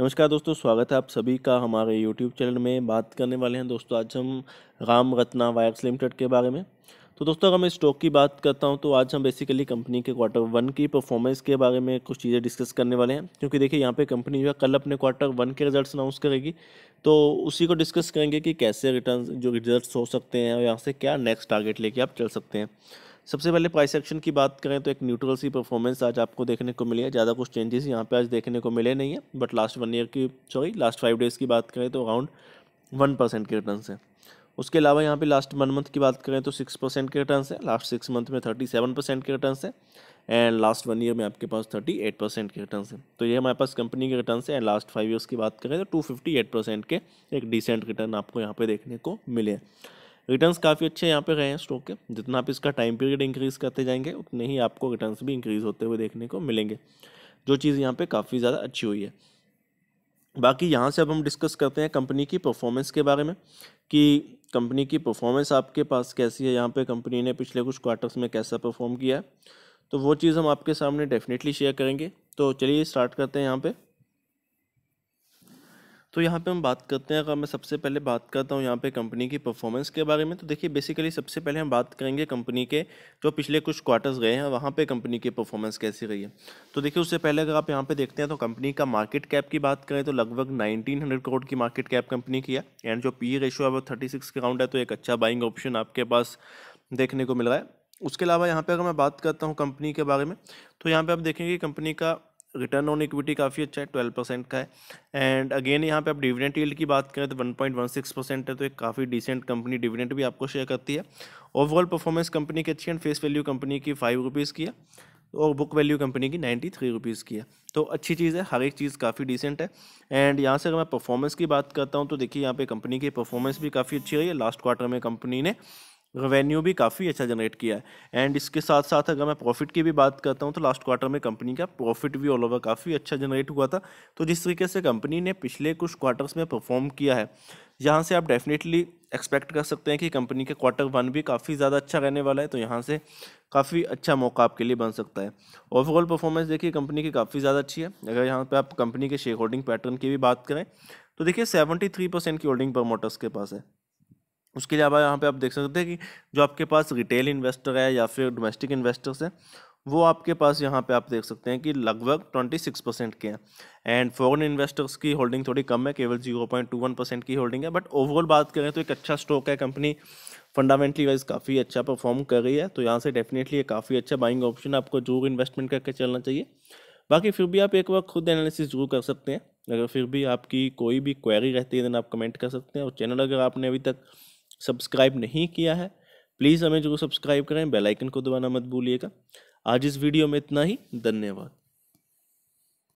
नमस्कार दोस्तों स्वागत है आप सभी का हमारे यूट्यूब चैनल में बात करने वाले हैं दोस्तों आज हम राम रत्ना वायर्स लिमिटेड के बारे में तो दोस्तों अगर मैं स्टॉक की बात करता हूं तो आज हम बेसिकली कंपनी के क्वार्टर वन की परफॉर्मेंस के बारे में कुछ चीज़ें डिस्कस करने वाले हैं क्योंकि देखिए यहाँ पे कंपनी जो है कल अपने क्वार्टर वन के रिजल्ट्स अनाउंस करेगी तो उसी को डिस्कस करेंगे कि कैसे रिटर्न जो रिजल्ट हो सकते हैं और यहाँ से क्या नेक्स्ट टारगेट लेके आप चल सकते हैं सबसे पहले प्राइस एक्शन की बात करें तो एक न्यूट्रल सी परफॉर्मेंस आज आपको देखने को मिली है ज़्यादा कुछ चेंजेस यहाँ पे आज देखने को मिले नहीं है बट लास्ट वन ईयर की सॉरी लास्ट फाइव डेज़ की बात करें तो अराउंड वन परसेंट के रिटर्न है उसके अलावा यहाँ पे लास्ट वन मंथ की बात करें तो सिक्स परसेंट के रिटर्न है लास्ट सिक्स मंथ में थर्टी सेवन परसेंट के रिटर्न है एंड लास्ट वन ईयर में आपके पास थर्टी एट परसेंट के रिटर्न है तो ये हमारे पास कंपनी के रिटर्न है एंड लास्ट फाइव ईयर्स की बात करें तो टू फिफ्टी एट परसेंट के एक डिसेंट रिटर्न आपको यहाँ पर देखने को मिले रिटर्न्स काफ़ी अच्छे यहाँ पे रहे हैं स्टॉक के जितना आप इसका टाइम पीरियड इंक्रीज़ करते जाएंगे उतने ही आपको रिटर्न्स भी इंक्रीज़ होते हुए देखने को मिलेंगे जो चीज़ यहाँ पे काफ़ी ज़्यादा अच्छी हुई है बाकी यहाँ से अब हम डिस्कस करते हैं कंपनी की परफॉर्मेंस के बारे में कि कंपनी की परफॉर्मेंस आपके पास कैसी है यहाँ पे कंपनी ने पिछले कुछ क्वार्टर्स में कैसा परफॉर्म किया है तो वो चीज़ हम आपके सामने डेफिनेटली शेयर करेंगे तो चलिए स्टार्ट करते हैं यहाँ पर तो यहाँ पे हम बात करते हैं अगर मैं सबसे पहले बात करता हूँ यहाँ पे कंपनी की परफॉर्मेंस के बारे में तो देखिए बेसिकली सबसे पहले हम बात करेंगे कंपनी के जो पिछले कुछ क्वार्टर्स गए हैं वहाँ पे कंपनी की परफॉर्मेंस कैसी रही है तो देखिए उससे पहले अगर आप यहाँ पे देखते हैं तो कंपनी का मार्केट कैप की बात करें तो लगभग नाइनटीन करोड़ की मार्केट कैप कंपनी की है एंड जो पी रेशो e है वो थर्टी के राउंड है तो एक अच्छा बाइंग ऑप्शन आपके पास देखने को मिल रहा है उसके अलावा यहाँ पर अगर मैं बात करता हूँ कंपनी के बारे में तो यहाँ पर आप देखेंगे कंपनी का रिटर्न ऑन इक्विटी काफ़ी अच्छा है ट्वेल्व परसेंट का है एंड अगेन यहाँ पे आप डिविडेंट ईल्ड की बात करें तो one point one six percent है तो एक काफ़ी डिसेंट कंपनी डिविडेंट भी आपको शेयर करती है ओवरऑल परफॉर्मेंस कंपनी की अच्छी एंड फेस वैल्यू कंपनी की फाइव रुपीज़ की है और बुक वैल्यू कंपनी की नाइन्टी थ्री रुपीज़ की है तो अच्छी चीज़ है हर एक चीज़ काफ़ी डिसेंट है एंड यहाँ से अगर मैं परफॉर्मेंस की बात करता हूँ तो देखिए यहाँ पे कंपनी की परफॉर्मेंस भी काफ़ी अच्छी रही है लास्ट क्वार्टर में कंपनी ने रेवेन्यू भी काफ़ी अच्छा जनरेट किया है एंड इसके साथ साथ अगर मैं प्रॉफिट की भी बात करता हूँ तो लास्ट क्वार्टर में कंपनी का प्रॉफिट भी ऑल ओवर काफ़ी अच्छा जनरेट हुआ था तो जिस तरीके से कंपनी ने पिछले कुछ क्वार्टर्स में परफॉर्म किया है यहाँ से आप डेफिनेटली एक्सपेक्ट कर सकते हैं कि कंपनी का क्वार्टर वन भी काफ़ी ज़्यादा अच्छा रहने वाला है तो यहाँ से काफ़ी अच्छा मौका आपके लिए बन सकता है ओवरऑल परफॉर्मेंस देखिए कंपनी की काफ़ी ज़्यादा अच्छी है अगर यहाँ पे आप कंपनी के शेयर होल्डिंग पैटर्न की भी बात करें तो देखिए सेवेंटी थ्री परसेंट की होल्डिंग प्रमोटर्स के पास है उसके अलावा यहाँ पे आप देख सकते हैं कि जो आपके पास रिटेल इन्वेस्टर है या फिर डोमेस्टिक इन्वेस्टर्स हैं वो आपके पास यहाँ पे आप देख सकते हैं कि लगभग 26 परसेंट के हैं एंड फॉरेन इन्वेस्टर्स की होल्डिंग थोड़ी कम है केवल 0.21 परसेंट की होल्डिंग है बट ओवरऑल बात करें तो एक अच्छा स्टॉक है कंपनी फंडामेंटली वाइज काफ़ी अच्छा परफॉर्म कर रही है तो यहाँ से डेफिनेटली काफ़ी अच्छा बाइंग ऑप्शन आपको जरूर इन्वेस्टमेंट करके चलना चाहिए बाकी फिर भी आप एक बार खुद एनालिसिस जरूर कर सकते हैं अगर फिर भी आपकी कोई भी क्वेरी रहती है देन आप कमेंट कर सकते हैं और चैनल अगर आपने अभी तक सब्सक्राइब नहीं किया है प्लीज़ हमें जरूर सब्सक्राइब करें बेल आइकन को दबाना मत भूलिएगा आज इस वीडियो में इतना ही धन्यवाद